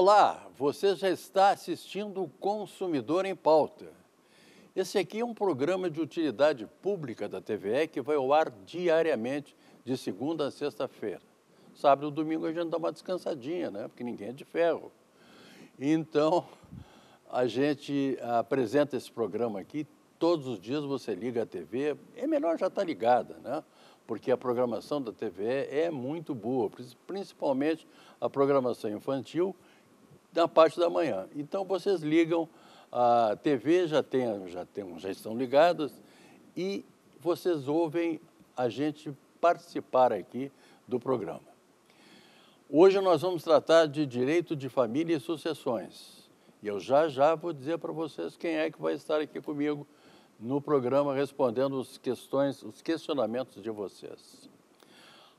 Olá, você já está assistindo o Consumidor em Pauta. Esse aqui é um programa de utilidade pública da TVE que vai ao ar diariamente, de segunda a sexta-feira. Sábado e domingo a gente dá uma descansadinha, né? Porque ninguém é de ferro. Então, a gente eh, apresenta esse programa aqui. Todos os dias você liga a TV. É melhor já estar tá ligada, né? porque a programação da TVE é muito boa, principalmente a programação infantil da parte da manhã. Então vocês ligam a TV, já tem, já tem, já estão ligados e vocês ouvem a gente participar aqui do programa. Hoje nós vamos tratar de direito de família e sucessões. E eu já já vou dizer para vocês quem é que vai estar aqui comigo no programa respondendo os questões, os questionamentos de vocês.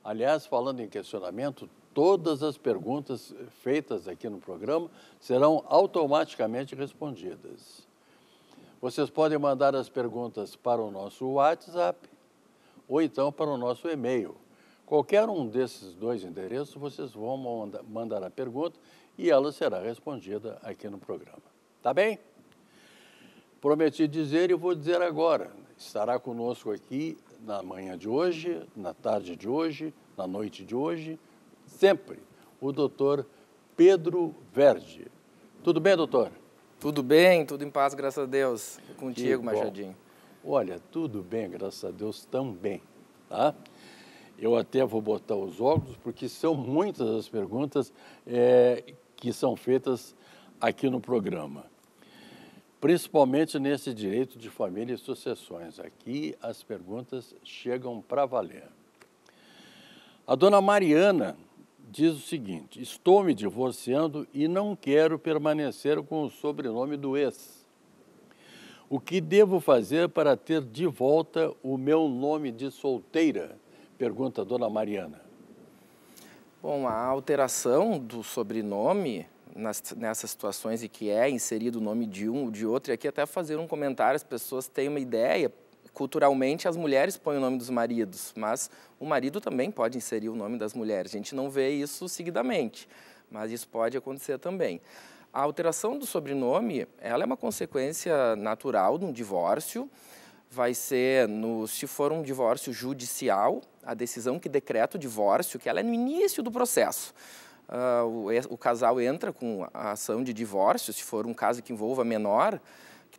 Aliás, falando em questionamento, todas as perguntas eh, feitas aqui no programa serão automaticamente respondidas. Vocês podem mandar as perguntas para o nosso WhatsApp ou então para o nosso e-mail. Qualquer um desses dois endereços, vocês vão mandar a pergunta e ela será respondida aqui no programa. Tá bem? Prometi dizer e vou dizer agora. Estará conosco aqui na manhã de hoje, na tarde de hoje, na noite de hoje sempre, o doutor Pedro Verde. Tudo bem, doutor? Tudo bem, tudo em paz, graças a Deus. Contigo, Machadinho. Olha, tudo bem, graças a Deus, também. Tá? Eu até vou botar os óculos, porque são muitas as perguntas é, que são feitas aqui no programa. Principalmente nesse direito de família e sucessões. Aqui as perguntas chegam para valer. A dona Mariana diz o seguinte: Estou me divorciando e não quero permanecer com o sobrenome do ex. O que devo fazer para ter de volta o meu nome de solteira? Pergunta a dona Mariana. Bom, a alteração do sobrenome nas, nessas situações em que é inserido o nome de um ou de outro, e aqui até fazer um comentário, as pessoas têm uma ideia, culturalmente as mulheres põem o nome dos maridos, mas o marido também pode inserir o nome das mulheres. A gente não vê isso seguidamente, mas isso pode acontecer também. A alteração do sobrenome, ela é uma consequência natural de um divórcio. Vai ser, no, se for um divórcio judicial, a decisão que decreta o divórcio, que ela é no início do processo. Uh, o, o casal entra com a ação de divórcio, se for um caso que envolva menor,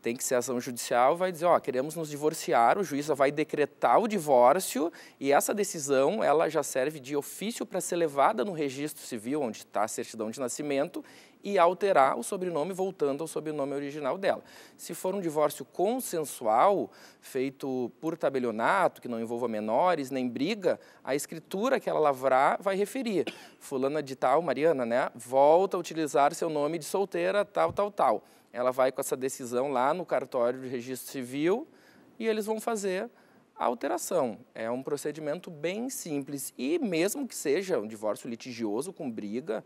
tem que ser ação judicial, vai dizer, ó, queremos nos divorciar, o juiz vai decretar o divórcio e essa decisão, ela já serve de ofício para ser levada no registro civil, onde está a certidão de nascimento, e alterar o sobrenome voltando ao sobrenome original dela. Se for um divórcio consensual, feito por tabelionato, que não envolva menores nem briga, a escritura que ela lavrar vai referir. Fulana de tal, Mariana, né? Volta a utilizar seu nome de solteira, tal, tal, tal. Ela vai com essa decisão lá no cartório de registro civil e eles vão fazer a alteração. É um procedimento bem simples e mesmo que seja um divórcio litigioso com briga,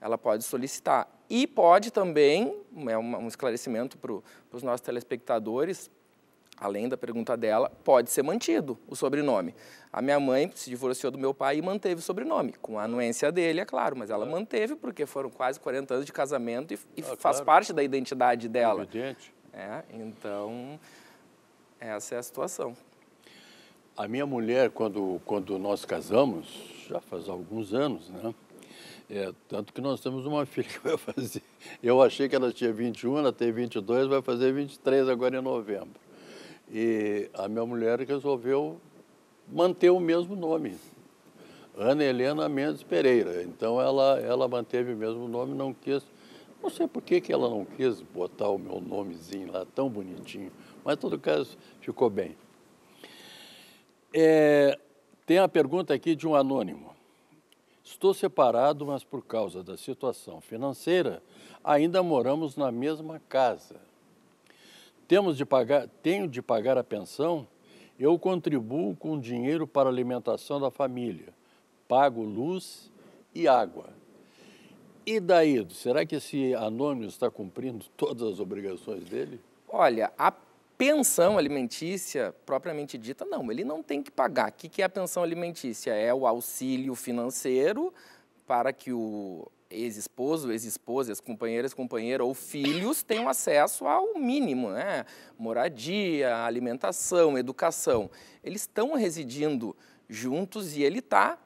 ela pode solicitar. E pode também, é um esclarecimento para os nossos telespectadores, além da pergunta dela, pode ser mantido o sobrenome. A minha mãe se divorciou do meu pai e manteve o sobrenome, com a anuência dele, é claro, mas ela é. manteve porque foram quase 40 anos de casamento e, e ah, faz claro. parte da identidade dela. Evidente. É, então, essa é a situação. A minha mulher, quando, quando nós casamos, já faz alguns anos, né? É, tanto que nós temos uma filha que vai fazer. Eu achei que ela tinha 21, ela tem 22, vai fazer 23 agora em novembro. E a minha mulher resolveu manter o mesmo nome. Ana Helena Mendes Pereira. Então ela, ela manteve o mesmo nome, não quis. Não sei por que, que ela não quis botar o meu nomezinho lá, tão bonitinho. Mas, em todo caso, ficou bem. É, tem a pergunta aqui de um anônimo. Estou separado, mas por causa da situação financeira, ainda moramos na mesma casa temos de pagar, tenho de pagar a pensão, eu contribuo com dinheiro para a alimentação da família, pago luz e água. E daí, será que esse anônimo está cumprindo todas as obrigações dele? Olha, a pensão alimentícia, propriamente dita, não, ele não tem que pagar. O que é a pensão alimentícia? É o auxílio financeiro para que o ex-esposo, ex-esposa, ex ex companheira ou filhos tenham acesso ao mínimo, né? Moradia, alimentação, educação. Eles estão residindo juntos e ele está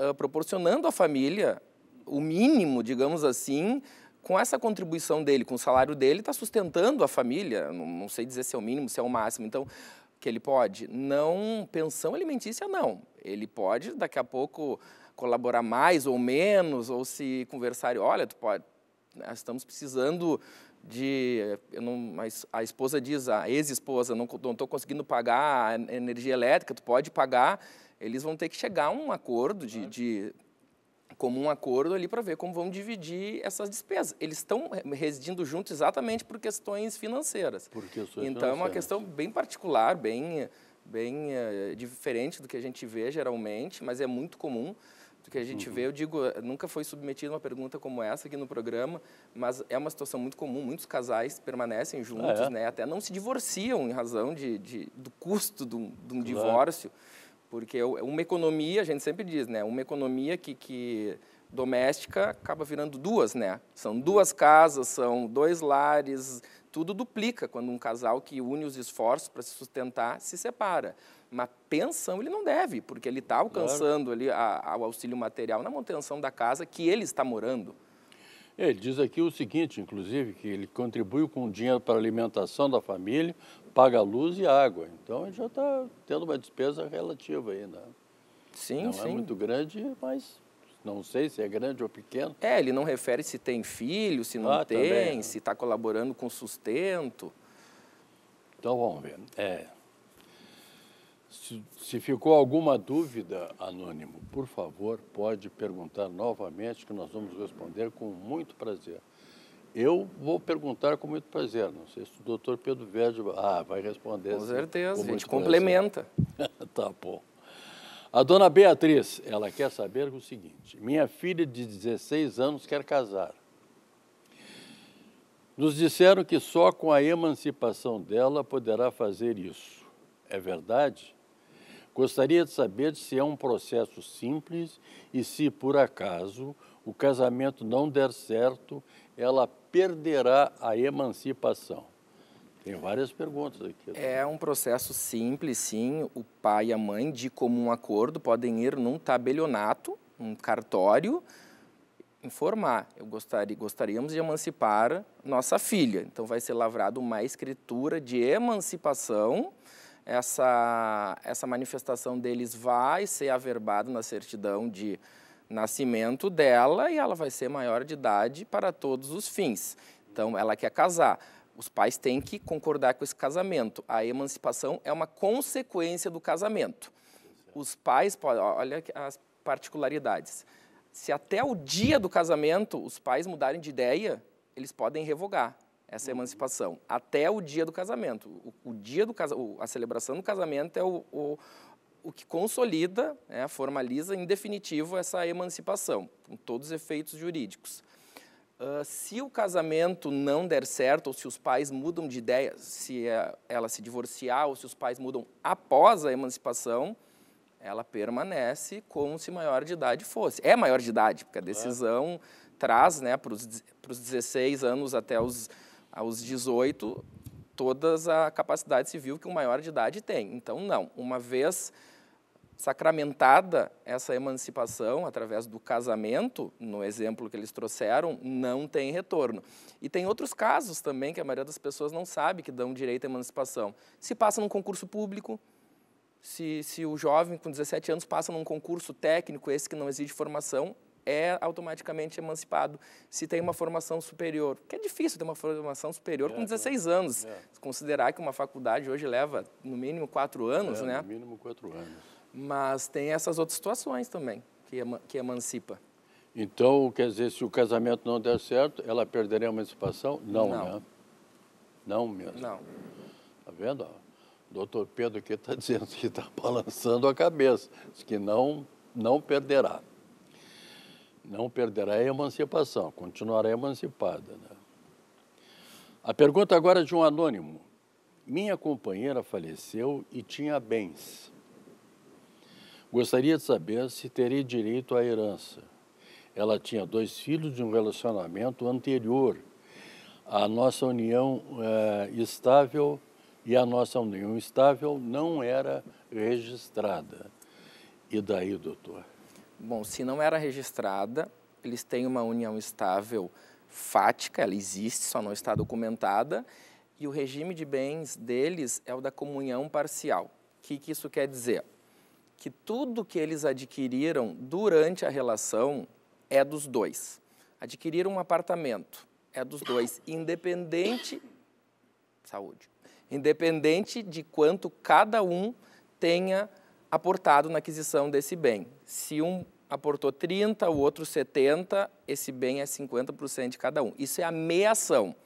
uh, ah, proporcionando à família o mínimo, digamos assim, com essa contribuição dele, com o salário dele, está sustentando a família. Não, não, sei dizer se é o mínimo, se é o máximo. Então, que ele pode? Não pensão alimentícia, não. Ele pode, daqui a pouco, colaborar mais ou menos, ou se conversarem, olha, tu pode, nós né, estamos precisando de, não, a esposa diz, a ex-esposa, não estou conseguindo pagar a energia elétrica, tu pode pagar, eles vão ter que chegar a um acordo de, de um acordo ali para ver como vão dividir essas despesas. Eles estão residindo juntos exatamente por questões financeiras. Por questões então financeiras. é uma questão bem particular, bem bem uh, diferente do que a gente vê geralmente, mas é muito comum que a gente uhum. vê, eu digo, eh, nunca foi submetida uma pergunta como essa aqui no programa, mas é uma situação muito comum, muitos casais permanecem juntos, ah, é? né? Até não se divorciam em razão de, de do custo de um, de um claro. divórcio, porque uma economia, a gente sempre diz, né? Uma economia que, que doméstica acaba virando duas, né? São duas casas, são dois lares, tudo duplica quando um casal que une os esforços para se sustentar se separa. Mas pensão ele não deve, porque ele está alcançando claro. ali a, o auxílio material na manutenção da casa que ele está morando. Ele diz aqui o seguinte, inclusive, que ele contribui com dinheiro para a alimentação da família, paga luz e água. Então ele já está tendo uma despesa relativa aí, né? Sim, não é sim. é muito grande, mas não sei se é grande ou pequeno. É, ele não refere se tem filho, se não ah, tá tem, também. se está colaborando com sustento. Então vamos ver. É. Se, se, ficou alguma dúvida, Anônimo, por favor, pode perguntar novamente, que nós vamos responder com muito prazer. Eu vou perguntar com muito prazer. Não sei se o doutor Pedro Verde ah, vai responder. Com certeza, com a gente complementa. tá bom. A dona Beatriz, ela quer saber o seguinte: minha filha de 16 anos quer casar. Nos disseram que só com a emancipação dela poderá fazer isso. É verdade? Gostaria de saber se é um processo simples e se, por acaso, o casamento não der certo, ela perderá a emancipação. Tem várias perguntas aqui. Tá? É um processo simples, sim. O pai e a mãe, de comum acordo, podem ir num tabelionato, um cartório, informar. Eu gostaria, gostaríamos de emancipar nossa filha. Então vai ser lavrado uma escritura de emancipação. Essa, essa manifestação deles vai ser averbada na certidão de nascimento dela e ela vai ser maior de idade para todos os fins. Então ela quer casar os pais têm que concordar com esse casamento. A emancipação é uma consequência do casamento. Os pais, olha as particularidades. Se até o dia do casamento os pais mudarem de ideia, eles podem revogar essa uhum. emancipação até o dia do casamento. O, o dia do a celebração do casamento é o, o, o que consolida, né, formaliza em definitivo essa emancipação, com todos os efeitos jurídicos. Uh, se o casamento não der certo, ou se os pais mudam de ideia, se eh, ela se divorciar, ou se os pais mudam após a emancipação, ela permanece como se maior de idade fosse. É maior de idade, porque a decisão é. traz né, para os 16 anos até os aos 18 todas a capacidade civil que o maior de idade tem. Então, não, uma vez sacramentada essa emancipação através do casamento, no exemplo que eles trouxeram, não tem retorno. E tem outros casos também que a maioria das pessoas não sabe que dão direito à emancipação. Se passa num concurso público, se, se o jovem com 17 anos passa num concurso técnico, esse que não exige formação, é automaticamente emancipado se tem uma formação superior. Que é difícil ter uma formação superior é, com 16 anos. É. Considerar que uma faculdade hoje leva no mínimo quatro anos, é, né? No mínimo quatro anos. Mas tem essas outras situações também que, que emancipa. Então, quer dizer, se o casamento não der certo, ela perderá a emancipação? Não, não. né? Não mesmo. Não. Tá vendo? O doutor Pedro aqui está dizendo que está balançando a cabeça. Diz que não, não perderá. Não perderá a emancipação, continuará emancipada. Né? A pergunta agora é de um anônimo. Minha companheira faleceu e tinha bens. Gostaria de saber se terei direito à herança. Ela tinha dois filhos de um relacionamento anterior à nossa união é, estável e a nossa união estável não era registrada. E daí, doutor? Bom, se não era registrada, eles têm uma união estável fática, ela existe, só não está documentada, e o regime de bens deles é o da comunhão parcial. O que, que isso quer dizer? que tudo que eles adquiriram durante a relação é dos dois. Adquiriram um apartamento, é dos dois, independente saúde, independente de quanto cada um tenha aportado na aquisição desse bem. Se um aportou 30, o outro 70, esse bem é 50% de cada um. Isso é a meiação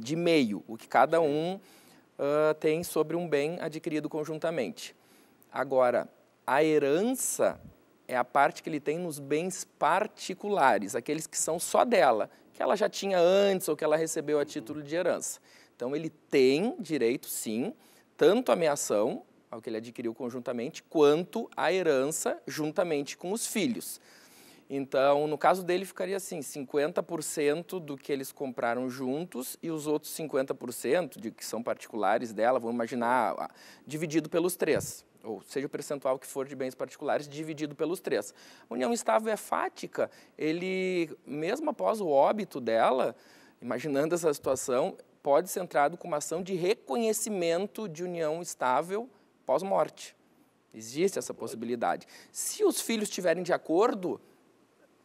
de meio, o que cada um uh, tem sobre um bem adquirido conjuntamente. Agora, a herança é a parte que ele tem nos bens particulares, aqueles que são só dela, que ela já tinha antes ou que ela recebeu a título de herança. Então, ele tem direito, sim, tanto à meação, ao que ele adquiriu conjuntamente, quanto à herança juntamente com os filhos. Então, no caso dele, ficaria assim: 50% do que eles compraram juntos e os outros 50%, de que são particulares dela, vamos imaginar, dividido pelos três ou seja o percentual que for de bens particulares, dividido pelos três. união estável é fática, ele, mesmo após o óbito dela, imaginando essa situação, pode ser entrado com uma ação de reconhecimento de união estável pós-morte. Existe essa possibilidade. Se os filhos estiverem de acordo,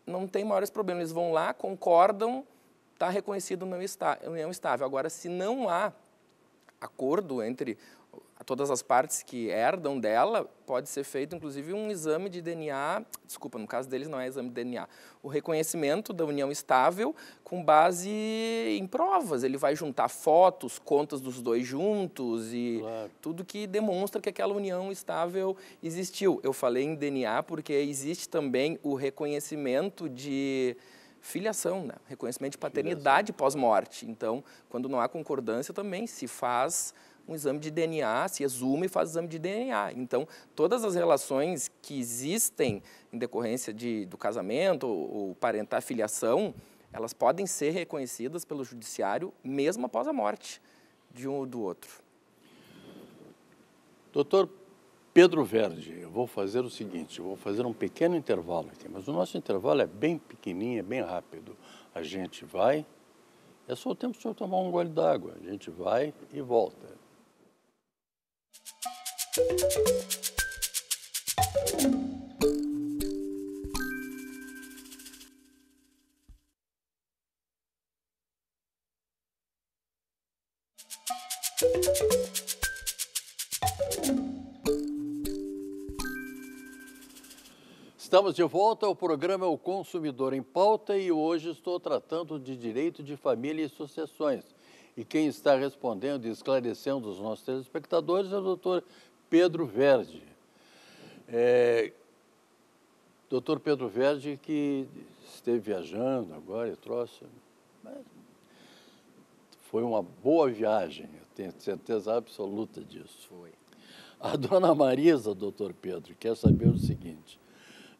não tem maiores problemas. Eles vão lá, concordam, tá está reconhecido união estável. Agora, se não há acordo entre todas as partes que herdam dela, pode ser feito inclusive um exame de DNA, desculpa, no caso deles não é exame de DNA, o reconhecimento da união estável com base em provas. Ele vai juntar fotos, contas dos dois juntos e claro. tudo que demonstra que aquela união estável existiu. Eu falei em DNA porque existe também o reconhecimento de filiação, né? reconhecimento de paternidade pós-morte. Então, quando não há concordância também se faz um exame de DNA, se exuma e faz exame de DNA. Então, todas as relações que existem em decorrência de, do casamento ou, ou parentar filiação, elas podem ser reconhecidas pelo judiciário mesmo após a morte de um ou do outro. Doutor Pedro Verde, eu vou fazer o seguinte, eu vou fazer um pequeno intervalo aqui, mas o nosso intervalo é bem pequenininho, é bem rápido. A gente vai, é só o tempo do senhor tomar um gole d'água, a gente vai e volta. Estamos de volta ao programa é O Consumidor em Pauta e hoje estou tratando de direito de família e sucessões. E quem está respondendo e esclarecendo os nossos telespectadores é o doutor Pedro Verde. É, doutor Pedro Verde, que esteve viajando agora e trouxe. Foi uma boa viagem, eu tenho certeza absoluta disso. Foi. A dona Marisa, doutor Pedro, quer saber o seguinte.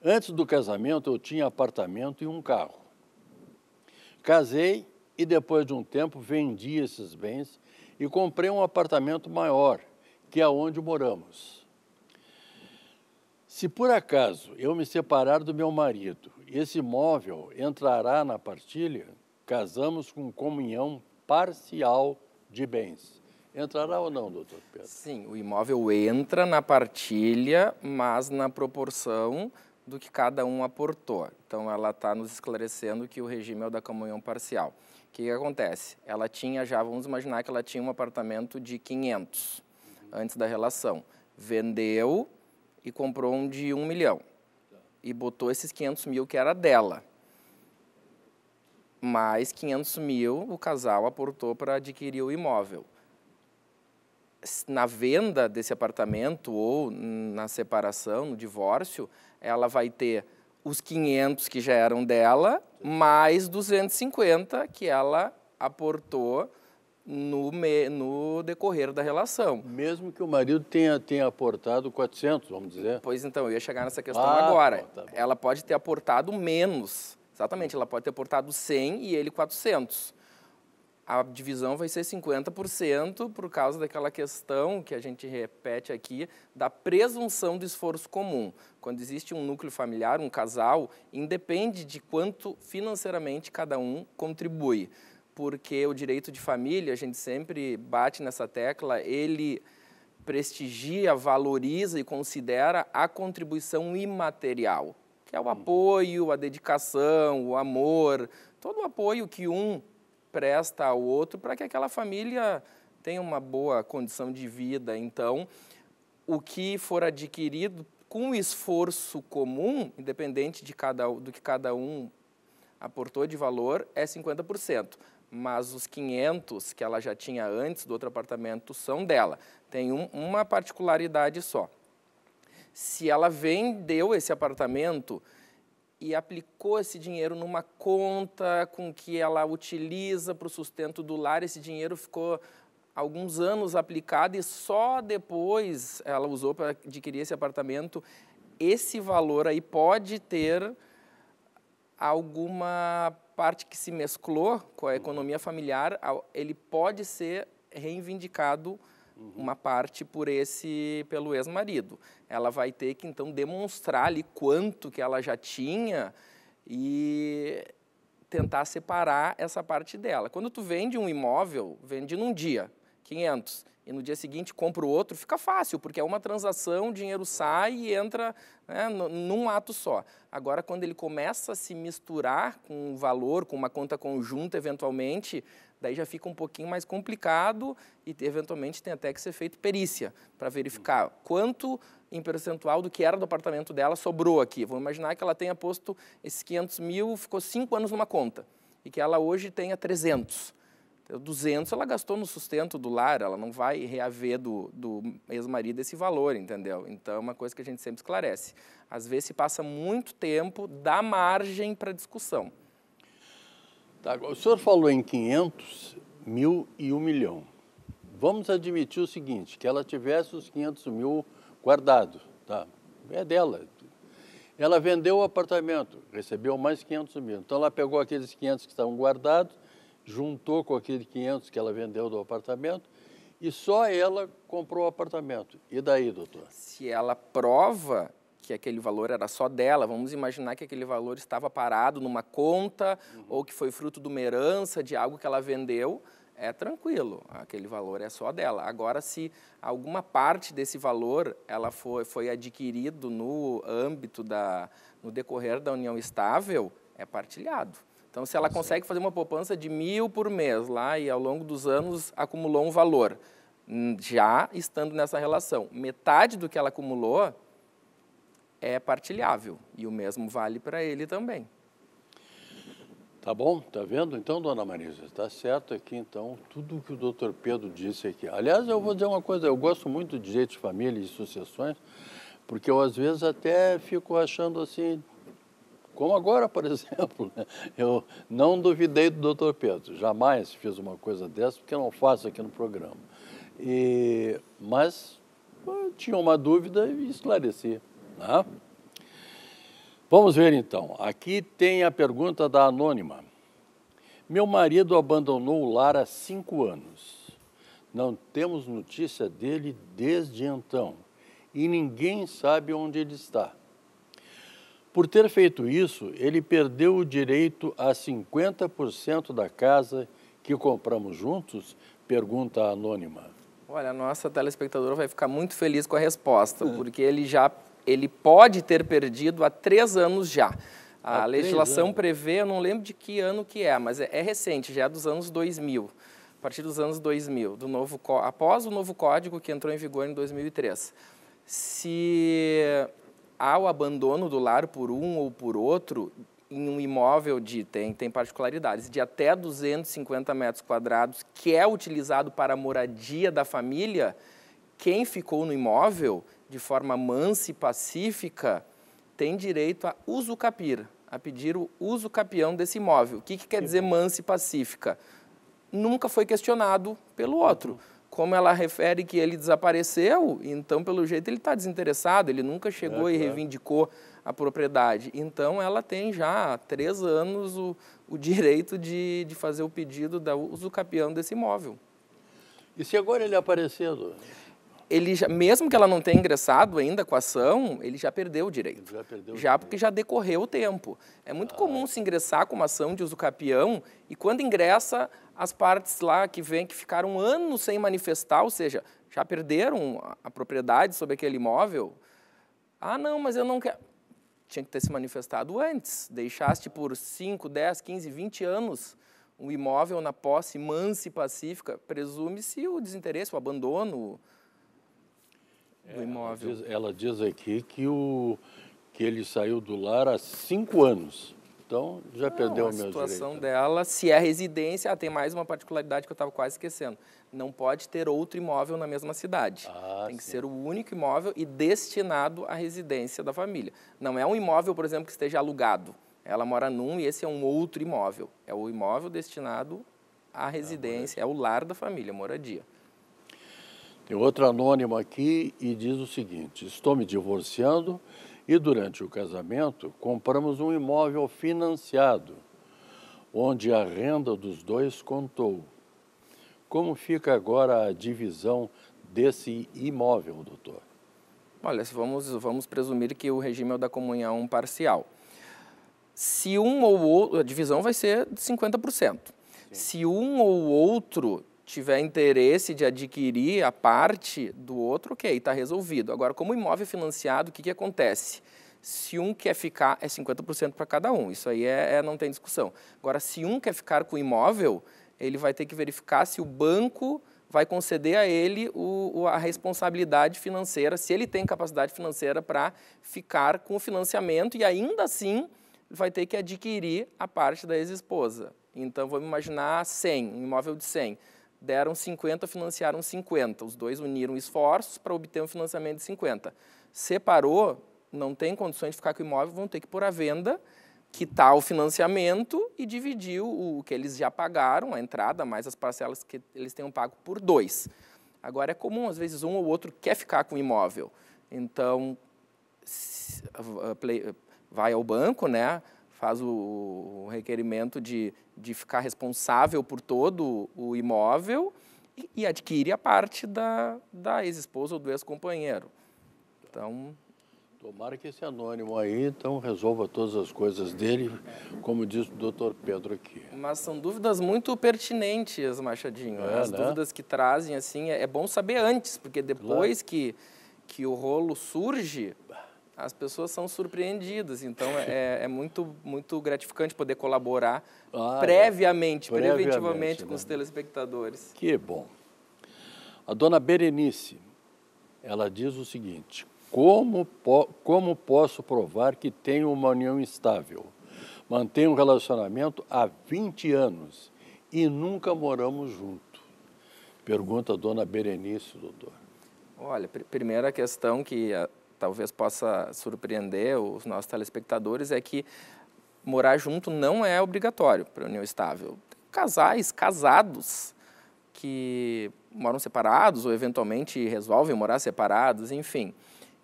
Antes do casamento, eu tinha apartamento e um carro. Casei e, depois de um tempo, vendi esses bens e comprei um apartamento maior que é onde moramos. Se por acaso eu me separar do meu marido, esse imóvel entrará na partilha? Casamos com comunhão parcial de bens. Entrará ou não, doutor Pedro? Sim, o imóvel entra na partilha, mas na proporção do que cada um aportou. Então, ela está nos esclarecendo que o regime é o da comunhão parcial. O que, que acontece? Ela tinha já, vamos imaginar que ela tinha um apartamento de 500 antes da relação. Vendeu e comprou um de um milhão. E botou esses 500 mil que era dela. Mais 500 mil o casal aportou para adquirir o imóvel. Na venda desse apartamento ou na separação, no divórcio, ela vai ter os 500 que já eram dela, mais 250 que ela aportou no, me, no decorrer da relação. Mesmo que o marido tenha, tenha aportado 400, vamos dizer? Pois então, eu ia chegar nessa questão ah, agora. Tá, tá ela pode ter aportado menos. Exatamente, ela pode ter aportado 100 e ele 400. A divisão vai ser 50% por causa daquela questão que a gente repete aqui da presunção do esforço comum. Quando existe um núcleo familiar, um casal, independe de quanto financeiramente cada um contribui porque o direito de família, a gente sempre bate nessa tecla, ele prestigia, valoriza e considera a contribuição imaterial, que é o uhum. apoio, a dedicação, o amor, todo o apoio que um presta ao outro para que aquela família tenha uma boa condição de vida. Então, o que for adquirido com esforço comum, independente de cada, do que cada um aportou de valor, é 50% mas os 500 que ela já tinha antes do outro apartamento são dela. Tem um, uma particularidade só. Se ela vendeu esse apartamento e aplicou esse dinheiro numa conta com que ela utiliza para o sustento do lar, esse dinheiro ficou alguns anos aplicado e só depois ela usou para adquirir esse apartamento. Esse valor aí pode ter alguma parte que se mesclou com a economia familiar, ele pode ser reivindicado uhum. uma parte por esse pelo ex-marido. Ela vai ter que então demonstrar ali quanto que ela já tinha e tentar separar essa parte dela. Quando tu vende um imóvel, vende num dia, 500 e no dia seguinte compro outro, fica fácil, porque é uma transação, o dinheiro sai e entra né, num ato só. Agora, quando ele começa a se misturar com o valor, com uma conta conjunta, eventualmente, daí já fica um pouquinho mais complicado e eventualmente tem até que ser feito perícia para verificar quanto em percentual do que era do apartamento dela sobrou aqui. Vamos imaginar que ela tenha posto esses 500 mil, ficou cinco anos numa conta e que ela hoje tenha 300. 200 ela gastou no sustento do lar, ela não vai reaver do, do ex-marido esse valor, entendeu? Então é uma coisa que a gente sempre esclarece. Às vezes se passa muito tempo, dá margem para discussão. Tá, o senhor falou em 500 mil e um milhão. Vamos admitir o seguinte, que ela tivesse os 500 mil guardados, tá? É dela. Ela vendeu o apartamento, recebeu mais 500 mil. Então ela pegou aqueles 500 que estavam guardados juntou com aquele 500 que ela vendeu do apartamento e só ela comprou o apartamento. E daí, doutor? Se ela prova que aquele valor era só dela, vamos imaginar que aquele valor estava parado numa conta uhum. ou que foi fruto de uma herança, de algo que ela vendeu, é tranquilo, aquele valor é só dela. Agora, se alguma parte desse valor ela foi, foi adquirido no âmbito da, no decorrer da união estável, é partilhado. Então, se ela tá consegue fazer uma poupança de mil por mês lá e ao longo dos anos acumulou um valor, hum, já estando nessa relação, metade do que ela acumulou é partilhável e o mesmo vale para ele também. Tá bom, tá vendo? Então, dona Marisa, está certo aqui, então, tudo que o doutor Pedro disse aqui. Aliás, eu vou dizer uma coisa, eu gosto muito de direito de família e sucessões, porque eu, às vezes, até fico achando assim, como agora, por exemplo, né? eu não duvidei do Dr. Pedro, jamais fiz uma coisa dessa, porque eu não faço aqui no programa. E, mas tinha uma dúvida e esclareci. Né? Vamos ver então. Aqui tem a pergunta da Anônima. Meu marido abandonou o lar há cinco anos. Não temos notícia dele desde então e ninguém sabe onde ele está. Por ter feito isso, ele perdeu o direito a 50% da casa que compramos juntos? Pergunta anônima. Olha, a nossa telespectadora vai ficar muito feliz com a resposta, é. porque ele já ele pode ter perdido há três anos já. A há legislação prevê, eu não lembro de que ano que é, mas é, é recente, já é dos anos 2000 a partir dos anos 2000, do novo, após o novo código que entrou em vigor em 2003. Se ao abandono do lar por um ou por outro, em um imóvel de tem, tem particularidades de até 250 metros quadrados que é utilizado para a moradia da família, quem ficou no imóvel de forma mansa e pacífica tem direito a uso capir a pedir o uso capião desse imóvel. O que, que quer dizer mansa e pacífica? Nunca foi questionado pelo uhum. outro como ela refere que ele desapareceu, então, pelo jeito, ele está desinteressado, ele nunca é, chegou é, e reivindicou a propriedade. Então, ela tem já há três anos o, o direito de, de fazer o pedido da usucapião desse imóvel. E se agora ele aparecendo? Ele já, mesmo que ela não tenha ingressado ainda com a ação, ele já perdeu o direito. Já, perdeu já o porque direito. já decorreu o tempo. É muito ah. comum se ingressar com uma ação de usucapião e quando ingressa, as partes lá que vêm que ficaram anos sem manifestar, ou seja, já perderam a propriedade sobre aquele imóvel. Ah, não, mas eu não quero. Tinha que ter se manifestado antes. Deixaste por 5, 10, 15, 20 anos um imóvel na posse mansa e pacífica, presume-se o desinteresse, o abandono do é, imóvel. Ela diz, ela diz aqui que, o, que ele saiu do lar há cinco anos. Então, já não, perdeu o meu direito. A situação dela, se é residência, tem mais uma particularidade que eu estava quase esquecendo. Não pode ter outro imóvel na mesma cidade. Ah, tem que sim. ser o único imóvel e destinado à residência da família. Não é um imóvel, por exemplo, que esteja alugado. Ela mora num e esse é um outro imóvel. É o imóvel destinado à ah, residência, é o lar da família, moradia. Tem outro anônimo aqui e diz o seguinte: Estou me divorciando e durante o casamento, compramos um imóvel financiado, onde a renda dos dois contou. Como fica agora a divisão desse imóvel, doutor? Olha, vamos, vamos presumir que o regime é o da comunhão parcial. Se um ou outro, a divisão vai ser de 50%. Sim. Se um ou outro tiver interesse de adquirir a parte do outro, ok, está resolvido. Agora, como imóvel financiado, o que, que acontece? Se um quer ficar, é 50% para cada um, isso aí é, é, não tem discussão. Agora, se um quer ficar com o imóvel, ele vai ter que verificar se o banco vai conceder a ele o, a responsabilidade financeira, se ele tem capacidade financeira para ficar com o financiamento e ainda assim vai ter que adquirir a parte da ex-esposa. Então, vamos imaginar 100, um imóvel de 100 deram 50, financiaram 50. Os dois uniram esforços para obter um financiamento de 50. Separou, não tem condições de ficar com o imóvel, vão ter que pôr à venda, quitar tá o financiamento e dividir o que eles já pagaram, a entrada, mais as parcelas que eles tenham pago por dois. Agora, é comum, às vezes, um ou outro quer ficar com o imóvel. Então, ah, ah, ah, vai ao banco, né? faz o, requerimento de, de ficar responsável por todo o imóvel e, e adquire a parte da, da ex-esposa ou do ex-companheiro. Então... Tomara que esse anônimo aí, então, resolva todas as coisas dele, como diz o doutor Pedro aqui. Mas são dúvidas muito pertinentes, Machadinho. É, as né? dúvidas que trazem, assim, é, é bom saber antes, porque depois claro. que, que o rolo surge, as pessoas são surpreendidas. Então é, é muito, muito gratificante poder colaborar ah, previamente, é. previamente, preventivamente né? com os telespectadores. Que bom. A dona Berenice, ela diz o seguinte: como, po como posso provar que tenho uma união estável? Mantenho um relacionamento há 20 anos e nunca moramos juntos. Pergunta a dona Berenice, doutor. Olha, primeira questão que talvez possa surpreender os nossos telespectadores, é que morar junto não é obrigatório para união estável. casais casados que moram separados ou eventualmente resolvem morar separados, enfim.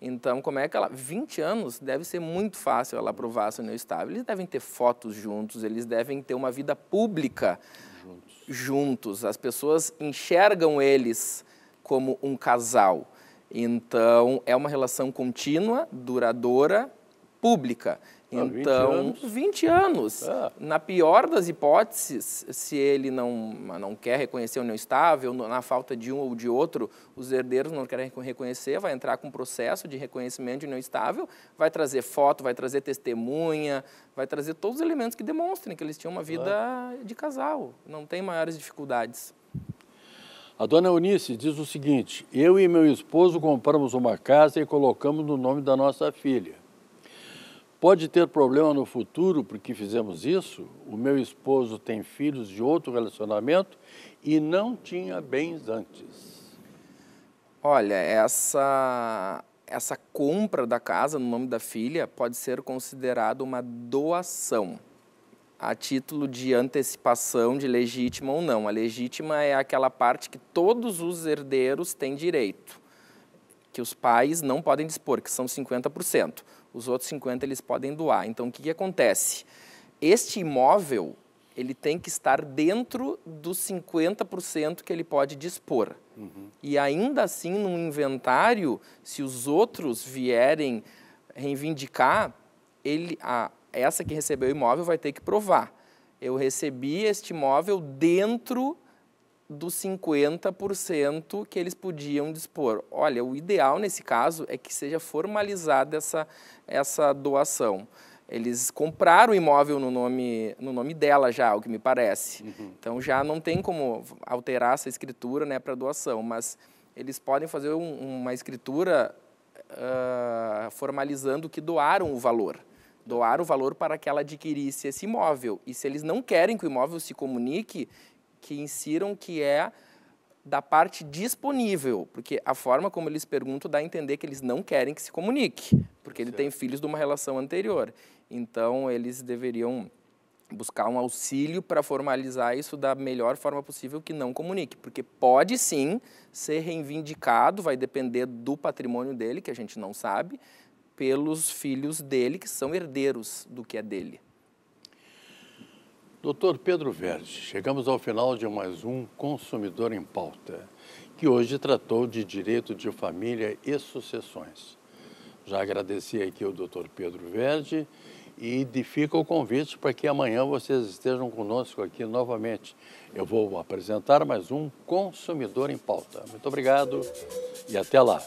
Então, como é que ela. 20 anos deve ser muito fácil ela aprovar essa união estável. Eles devem ter fotos juntos, eles devem ter uma vida pública juntos. juntos. As pessoas enxergam eles como um casal. Então, é uma relação contínua, duradoura, pública. Então, 20 anos. 20 anos. Ah. Na pior das hipóteses, se ele não, não quer reconhecer a união estável, na falta de um ou de outro, os herdeiros não querem reconhecer, vai entrar com um processo de reconhecimento de união estável, vai trazer foto, vai trazer testemunha, vai trazer todos os elementos que demonstrem que eles tinham uma vida ah. de casal. Não tem maiores dificuldades. A dona Eunice diz o seguinte: eu e meu esposo compramos uma casa e colocamos no nome da nossa filha. Pode ter problema no futuro porque fizemos isso? O meu esposo tem filhos de outro relacionamento e não tinha bens antes. Olha, essa essa compra da casa no nome da filha pode ser considerada uma doação a título de antecipação de legítima ou não. A legítima é aquela parte que todos os herdeiros têm direito, que os pais não podem dispor, que são 50%. Os outros 50% eles podem doar. Então, o que, que acontece? Este imóvel ele tem que estar dentro dos 50% que ele pode dispor. Uhum. E ainda assim, no inventário, se os outros vierem reivindicar, ele, a, essa que recebeu o imóvel vai ter que provar. Eu recebi este imóvel dentro dos 50% que eles podiam dispor. Olha, o ideal nesse caso é que seja formalizada essa, essa doação. Eles compraram o imóvel no nome, no nome dela já, o que me parece. Uhum. Então já não tem como alterar essa escritura né, para doação, mas eles podem fazer um, uma escritura uh, formalizando que doaram o valor doar o valor para que ela adquirisse esse imóvel. E se eles não querem que o imóvel se comunique, que insiram que é da parte disponível, porque a forma como eles perguntam dá a entender que eles não querem que se comunique, porque ele certo. tem filhos de uma relação anterior. Então, eles deveriam buscar um auxílio para formalizar isso da melhor forma possível que não comunique, porque pode sim ser reivindicado, vai depender do patrimônio dele, que a gente não sabe, pelos filhos dele, que são herdeiros do que é dele. Doutor Pedro Verde, chegamos ao final de mais um Consumidor em Pauta, que hoje tratou de direito de família e sucessões. Já agradeci aqui ao doutor Pedro Verde e fica o convite para que amanhã vocês estejam conosco aqui novamente. Eu vou apresentar mais um Consumidor em Pauta. Muito obrigado e até lá.